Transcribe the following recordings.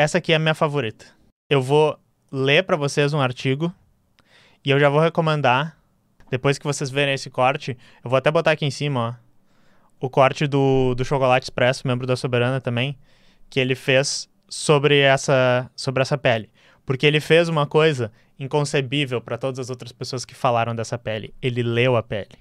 Essa aqui é a minha favorita. Eu vou ler para vocês um artigo e eu já vou recomendar. Depois que vocês verem esse corte, eu vou até botar aqui em cima, ó. O corte do, do Chocolate Expresso, membro da Soberana também, que ele fez sobre essa, sobre essa pele. Porque ele fez uma coisa inconcebível para todas as outras pessoas que falaram dessa pele. Ele leu a pele.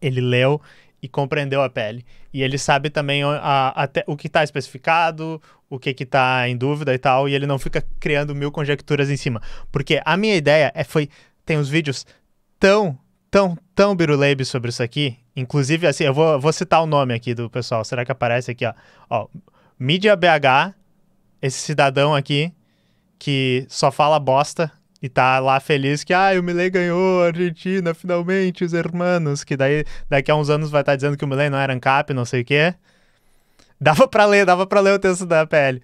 Ele leu e compreendeu a pele. E ele sabe também a, a, o que está especificado, o que está em dúvida e tal, e ele não fica criando mil conjecturas em cima. Porque a minha ideia é foi. Tem uns vídeos tão, tão, tão biruleibe sobre isso aqui. Inclusive, assim, eu vou, vou citar o nome aqui do pessoal. Será que aparece aqui, ó? Ó, Mídia BH, esse cidadão aqui que só fala bosta e tá lá feliz que, ah, o Milei ganhou, Argentina, finalmente, os hermanos. Que daí, daqui a uns anos vai estar tá dizendo que o Milei não era ANCAP, não sei o quê. Dava pra ler, dava pra ler o texto da pele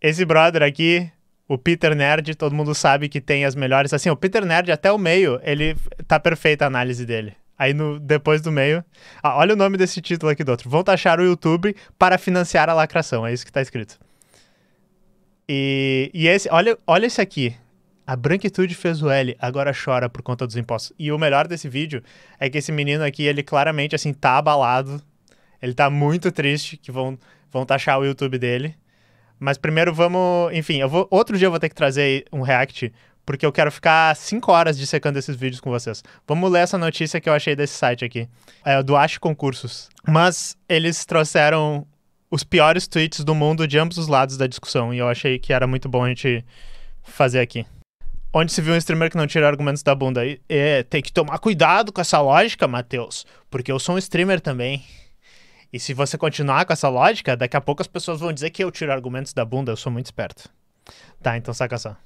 Esse brother aqui, o Peter Nerd, todo mundo sabe que tem as melhores. Assim, o Peter Nerd, até o meio, ele tá perfeita a análise dele. Aí no, depois do meio. Ah, olha o nome desse título aqui do outro. Vão taxar o YouTube para financiar a lacração. É isso que tá escrito. E, e esse, olha, olha esse aqui. A branquitude fez o L, agora chora por conta dos impostos. E o melhor desse vídeo é que esse menino aqui, ele claramente, assim, tá abalado. Ele tá muito triste que vão, vão taxar o YouTube dele. Mas primeiro vamos... Enfim, eu vou, outro dia eu vou ter que trazer um react, porque eu quero ficar 5 horas dissecando esses vídeos com vocês. Vamos ler essa notícia que eu achei desse site aqui. É do Ash Concursos. Mas eles trouxeram os piores tweets do mundo de ambos os lados da discussão. E eu achei que era muito bom a gente fazer aqui. Onde se viu um streamer que não tira argumentos da bunda? é, tem que tomar cuidado com essa lógica, Matheus, porque eu sou um streamer também. E se você continuar com essa lógica, daqui a pouco as pessoas vão dizer que eu tiro argumentos da bunda, eu sou muito esperto. Tá, então saca só.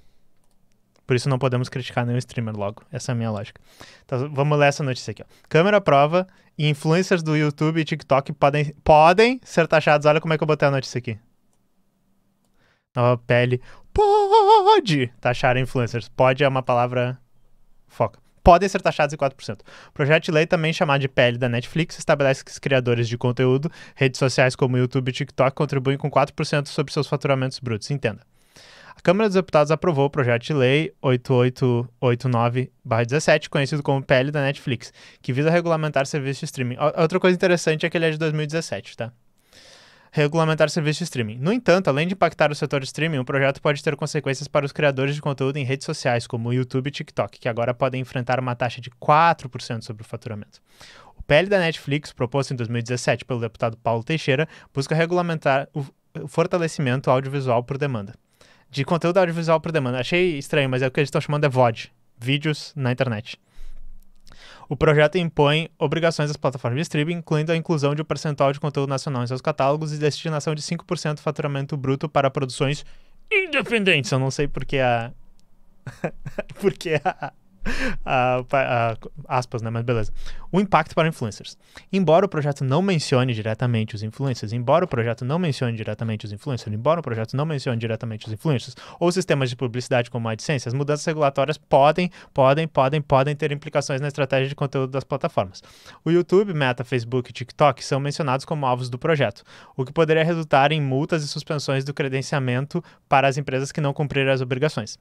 Por isso não podemos criticar nenhum streamer logo. Essa é a minha lógica. Então, vamos ler essa notícia aqui. Ó. Câmera prova e influencers do YouTube e TikTok podem, podem ser taxados. Olha como é que eu botei a notícia aqui. Nova pele. Pode taxar influencers. Pode é uma palavra foca podem ser taxados em 4%. projeto de lei, também chamado de pele da Netflix, estabelece que os criadores de conteúdo, redes sociais como YouTube e TikTok, contribuem com 4% sobre seus faturamentos brutos. Entenda. A Câmara dos Deputados aprovou o projeto de lei 8889-17, conhecido como PL da Netflix, que visa regulamentar serviço de streaming. Outra coisa interessante é que ele é de 2017, tá? regulamentar serviço de streaming. No entanto, além de impactar o setor de streaming, o projeto pode ter consequências para os criadores de conteúdo em redes sociais, como YouTube e TikTok, que agora podem enfrentar uma taxa de 4% sobre o faturamento. O PL da Netflix, proposto em 2017 pelo deputado Paulo Teixeira, busca regulamentar o fortalecimento audiovisual por demanda de conteúdo audiovisual por demanda. Achei estranho, mas é o que eles estão chamando de é VOD, vídeos na internet. O projeto impõe obrigações às plataformas de streaming, incluindo a inclusão de um percentual de conteúdo nacional em seus catálogos e destinação de 5% do faturamento bruto para produções independentes. Eu não sei porque a. porque a uh, uh, aspas, né? Mas beleza. O impacto para influencers. Embora o projeto não mencione diretamente os influencers, embora o projeto não mencione diretamente os influencers, embora o projeto não mencione diretamente os influencers, ou sistemas de publicidade como a AdSense, as mudanças regulatórias podem, podem, podem, podem ter implicações na estratégia de conteúdo das plataformas. O YouTube, Meta, Facebook e TikTok são mencionados como alvos do projeto, o que poderia resultar em multas e suspensões do credenciamento para as empresas que não cumprirem as obrigações.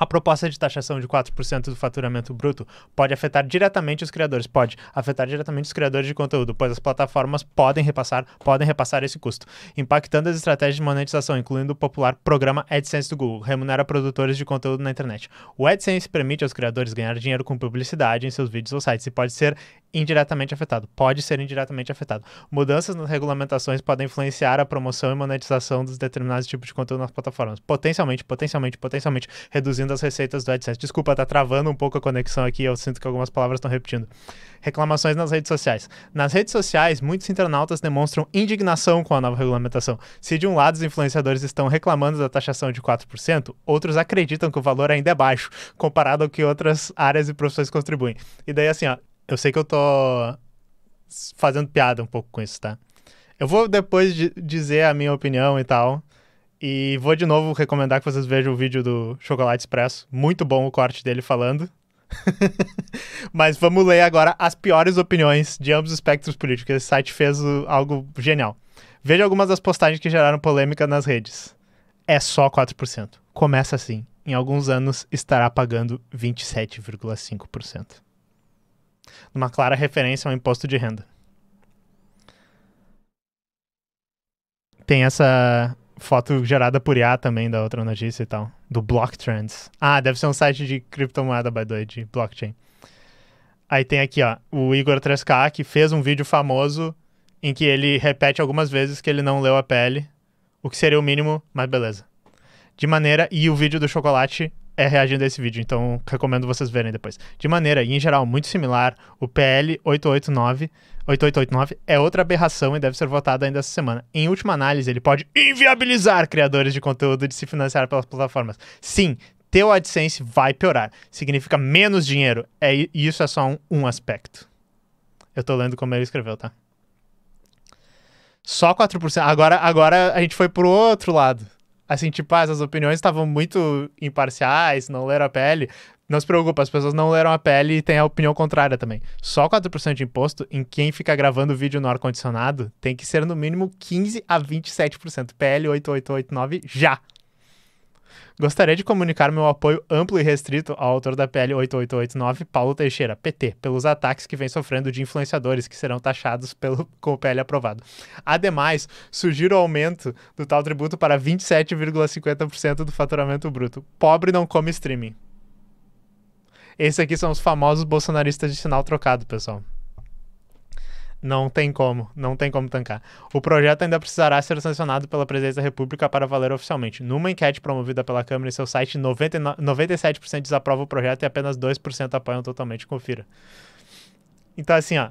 A proposta de taxação de 4% do faturamento bruto pode afetar diretamente os criadores, pode afetar diretamente os criadores de conteúdo, pois as plataformas podem repassar, podem repassar esse custo, impactando as estratégias de monetização, incluindo o popular programa AdSense do Google, remunera produtores de conteúdo na internet. O AdSense permite aos criadores ganhar dinheiro com publicidade em seus vídeos ou sites e pode ser indiretamente afetado. Pode ser indiretamente afetado. Mudanças nas regulamentações podem influenciar a promoção e monetização dos determinados tipos de conteúdo nas plataformas. Potencialmente, potencialmente, potencialmente, reduzindo as receitas do AdSense. Desculpa, tá travando um pouco a conexão aqui, eu sinto que algumas palavras estão repetindo. Reclamações nas redes sociais. Nas redes sociais, muitos internautas demonstram indignação com a nova regulamentação. Se de um lado os influenciadores estão reclamando da taxação de 4%, outros acreditam que o valor ainda é baixo, comparado ao que outras áreas e profissões contribuem. E daí assim, ó, eu sei que eu tô fazendo piada um pouco com isso, tá? Eu vou depois dizer a minha opinião e tal. E vou de novo recomendar que vocês vejam o vídeo do Chocolate Expresso. Muito bom o corte dele falando. Mas vamos ler agora as piores opiniões de ambos os espectros políticos. Esse site fez algo genial. Veja algumas das postagens que geraram polêmica nas redes. É só 4%. Começa assim. Em alguns anos estará pagando 27,5% numa clara referência ao imposto de renda. Tem essa foto gerada por IA também da outra notícia e tal, do Block Trends. Ah, deve ser um site de criptomoeda, by the way, de blockchain. Aí tem aqui, ó, o Igor 3K, que fez um vídeo famoso em que ele repete algumas vezes que ele não leu a pele, o que seria o mínimo, mas beleza. De maneira, e o vídeo do chocolate é reagindo a esse vídeo, então recomendo vocês verem depois. De maneira, e em geral, muito similar, o PL 889, 8889 é outra aberração e deve ser votado ainda essa semana. Em última análise, ele pode inviabilizar criadores de conteúdo de se financiar pelas plataformas. Sim, teu AdSense vai piorar. Significa menos dinheiro. É, isso é só um, um aspecto. Eu tô lendo como ele escreveu, tá? Só 4%. Agora, agora a gente foi pro outro lado assim, tipo, ah, as opiniões estavam muito imparciais, não leram a pele. Não se preocupa, as pessoas não leram a pele e têm a opinião contrária também. Só 4% de imposto em quem fica gravando vídeo no ar-condicionado tem que ser no mínimo 15 a 27%. PL 8889 já. Gostaria de comunicar meu apoio amplo e restrito ao autor da PL 8889, Paulo Teixeira, PT, pelos ataques que vem sofrendo de influenciadores que serão taxados pelo, com o PL aprovado. Ademais, sugiro o aumento do tal tributo para 27,50% do faturamento bruto. Pobre não come streaming. Esses aqui são os famosos bolsonaristas de sinal trocado, pessoal. Não tem como, não tem como tancar. O projeto ainda precisará ser sancionado pela Presidência da República para valer oficialmente. Numa enquete promovida pela Câmara em seu site, 99, 97% desaprova o projeto e apenas 2% apoiam totalmente. Confira. Então, assim, ó.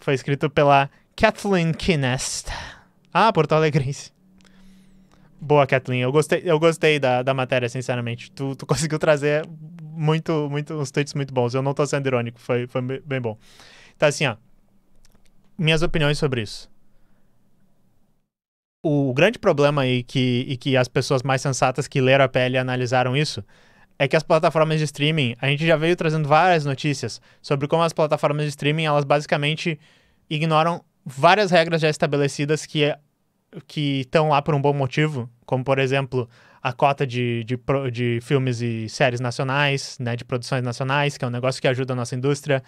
Foi escrito pela Kathleen Kinest. Ah, Porto Alegrense. Boa, Kathleen. Eu gostei, eu gostei da, da matéria, sinceramente. Tu, tu conseguiu trazer muito, muito, uns tweets muito bons. Eu não tô sendo irônico, foi, foi bem bom. Então, assim, ó minhas opiniões sobre isso. O grande problema aí que, e que as pessoas mais sensatas que leram a pele analisaram isso é que as plataformas de streaming, a gente já veio trazendo várias notícias sobre como as plataformas de streaming, elas basicamente ignoram várias regras já estabelecidas que é, que estão lá por um bom motivo, como por exemplo, a cota de, de, de, filmes e séries nacionais, né, de produções nacionais, que é um negócio que ajuda a nossa indústria.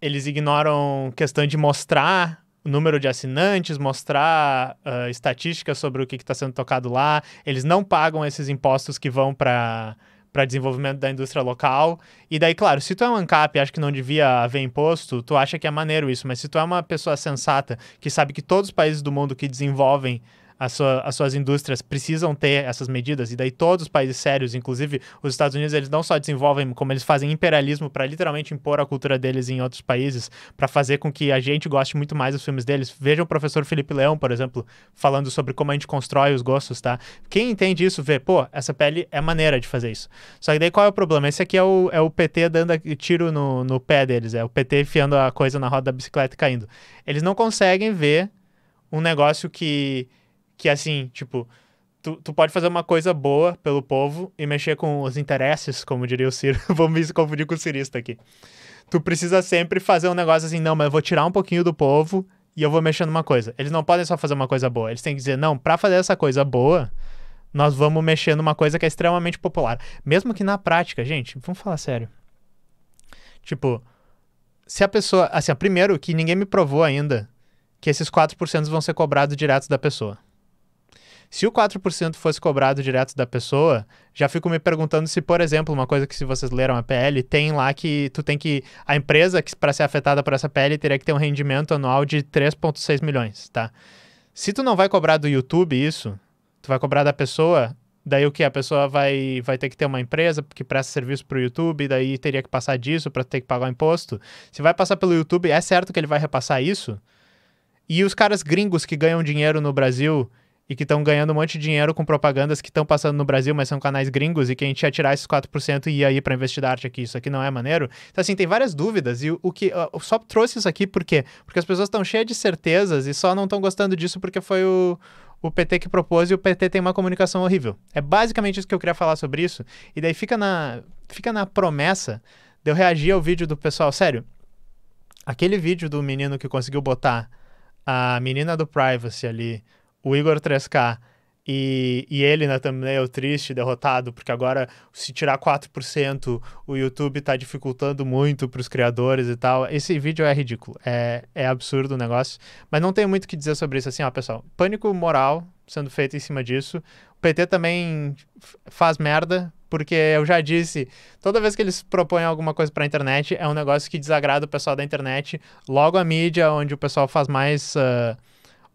Eles ignoram questão de mostrar o número de assinantes, mostrar uh, estatísticas sobre o que está sendo tocado lá. Eles não pagam esses impostos que vão para para desenvolvimento da indústria local. E daí, claro, se tu é um ANCAP e acha que não devia haver imposto, tu acha que é maneiro isso. Mas se tu é uma pessoa sensata que sabe que todos os países do mundo que desenvolvem as, sua, as suas indústrias precisam ter essas medidas, e daí todos os países sérios, inclusive os Estados Unidos, eles não só desenvolvem, como eles fazem imperialismo para literalmente impor a cultura deles em outros países, para fazer com que a gente goste muito mais dos filmes deles. Veja o professor Felipe Leão, por exemplo, falando sobre como a gente constrói os gostos, tá? Quem entende isso vê, pô, essa pele é maneira de fazer isso. Só que daí qual é o problema? Esse aqui é o, é o PT dando tiro no, no pé deles, é o PT enfiando a coisa na roda da bicicleta e caindo. Eles não conseguem ver um negócio que que assim, tipo, tu, tu pode fazer uma coisa boa pelo povo e mexer com os interesses, como diria o Ciro. Vamos me confundir com o cirista aqui. Tu precisa sempre fazer um negócio assim, não, mas eu vou tirar um pouquinho do povo e eu vou mexer numa coisa. Eles não podem só fazer uma coisa boa, eles têm que dizer, não, para fazer essa coisa boa, nós vamos mexer numa coisa que é extremamente popular. Mesmo que na prática, gente, vamos falar sério. Tipo, se a pessoa. Assim, primeiro que ninguém me provou ainda que esses 4% vão ser cobrados diretos da pessoa. Se o 4% fosse cobrado direto da pessoa, já fico me perguntando se, por exemplo, uma coisa que se vocês leram a PL, tem lá que tu tem que a empresa que para ser afetada por essa PL teria que ter um rendimento anual de 3.6 milhões, tá? Se tu não vai cobrar do YouTube isso, tu vai cobrar da pessoa, Daí o que? A pessoa vai, vai ter que ter uma empresa que presta serviço para o YouTube, daí teria que passar disso para ter que pagar o imposto. Se vai passar pelo YouTube, é certo que ele vai repassar isso? E os caras gringos que ganham dinheiro no Brasil e que estão ganhando um monte de dinheiro com propagandas que estão passando no Brasil, mas são canais gringos, e que a gente ia tirar esses 4% e ia aí para investir da arte aqui, isso aqui não é maneiro. Então, assim, tem várias dúvidas, e o, o que. Eu só trouxe isso aqui por quê? Porque as pessoas estão cheias de certezas e só não estão gostando disso porque foi o, o PT que propôs e o PT tem uma comunicação horrível. É basicamente isso que eu queria falar sobre isso. E daí fica na, fica na promessa de eu reagir ao vídeo do pessoal. Sério, aquele vídeo do menino que conseguiu botar a menina do Privacy ali o Igor 3K e, e ele na né, thumbnail triste, derrotado, porque agora se tirar 4%, o YouTube tá dificultando muito para os criadores e tal. Esse vídeo é ridículo, é, é absurdo o negócio. Mas não tenho muito o que dizer sobre isso, assim, ó, pessoal. Pânico moral sendo feito em cima disso. O PT também faz merda, porque eu já disse, toda vez que eles propõem alguma coisa para a internet, é um negócio que desagrada o pessoal da internet. Logo a mídia, onde o pessoal faz mais. Uh,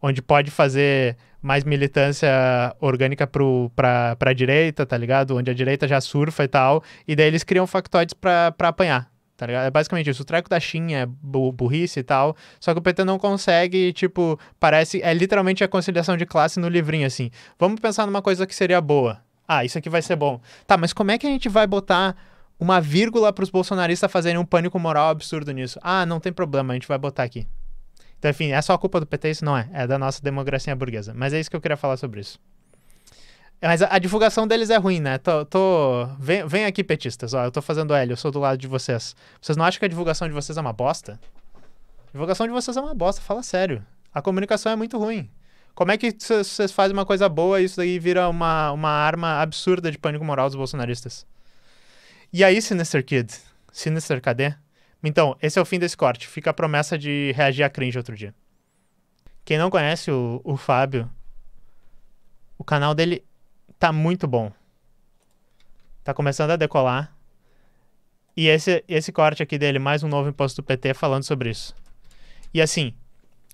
onde pode fazer mais militância orgânica pro, pra, pra direita, tá ligado? Onde a direita já surfa e tal. E daí eles criam factoides pra, pra apanhar, tá ligado? É basicamente isso. O treco da China, é burrice e tal. Só que o PT não consegue, tipo, parece. É literalmente a conciliação de classe no livrinho, assim. Vamos pensar numa coisa que seria boa. Ah, isso aqui vai ser bom. Tá, mas como é que a gente vai botar uma vírgula para os bolsonaristas fazerem um pânico moral absurdo nisso? Ah, não tem problema, a gente vai botar aqui. Então, enfim, é só a culpa do PT? Isso não é. É da nossa democracia burguesa. Mas é isso que eu queria falar sobre isso. Mas a, a divulgação deles é ruim, né? Tô, tô... Vem, vem, aqui, petistas. Ó, eu tô fazendo L, eu sou do lado de vocês. Vocês não acham que a divulgação de vocês é uma bosta? A divulgação de vocês é uma bosta, fala sério. A comunicação é muito ruim. Como é que vocês fazem uma coisa boa e isso daí vira uma, uma arma absurda de pânico moral dos bolsonaristas? E aí, Sinister Kid? Sinister, cadê? Então, esse é o fim desse corte. Fica a promessa de reagir a cringe outro dia. Quem não conhece o, o Fábio, o canal dele tá muito bom. Tá começando a decolar. E esse, esse corte aqui dele, mais um novo imposto do PT, falando sobre isso. E assim,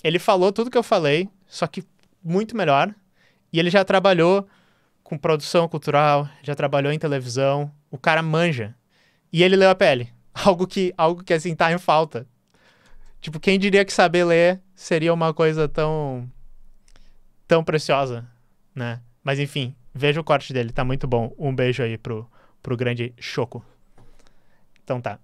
ele falou tudo que eu falei, só que muito melhor. E ele já trabalhou com produção cultural, já trabalhou em televisão. O cara manja. E ele leu a pele. algo que algo que assim tá em falta. Tipo, quem diria que saber ler seria uma coisa tão tão preciosa, né? Mas enfim, veja o corte dele, tá muito bom. Um beijo aí pro pro grande Choco. Então tá.